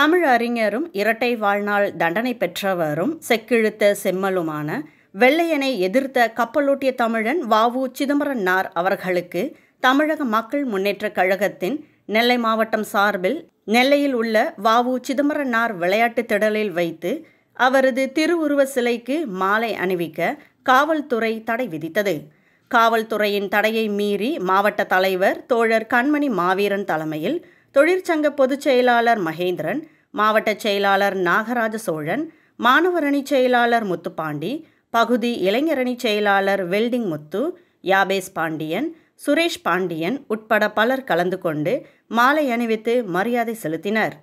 தமிழ் அறிஞரும் இரட்டை வாழ்நாள் தண்டனை பெற்றவரும் செக்கிழுத்த செம்மலுமான வெள்ளையனை எதிர்த்த கப்பலோட்டிய தமிழன் வாவு சிதம்பரம் நார் அவர்களுக்கு தமிழக மக்கள் முன்னேற்றக் கழகத்தின் நெல்லை மாவட்டம் சார்பில் நெல்லையில் உள்ள வாவு சிதம்பரம் நார் விளையாட்டு திடலில் வைத்து அவரது திருவுருவ சிலைக்கு மாலை அணிவிக்க காவல்துறை தடை விதித்தது காவல்துறையின் தடையை மீறி மாவட்ட தலைவர் தோழர் கண்மணி மாவீரன் தலைமையில் தொழிற்சங்க பொதுச் செயலாளர் மகேந்திரன் மாவட்ட செயலாளர் நாகராஜ சோழன் மாணவரணி செயலாளர் முத்துப்பாண்டி பகுதி இளைஞரணி செயலாளர் வெல்டிங் முத்து யாபேஸ் பாண்டியன் சுரேஷ் பாண்டியன் உட்பட பலர் கலந்து கொண்டு மாலை அணிவித்து மரியாதை செலுத்தினர்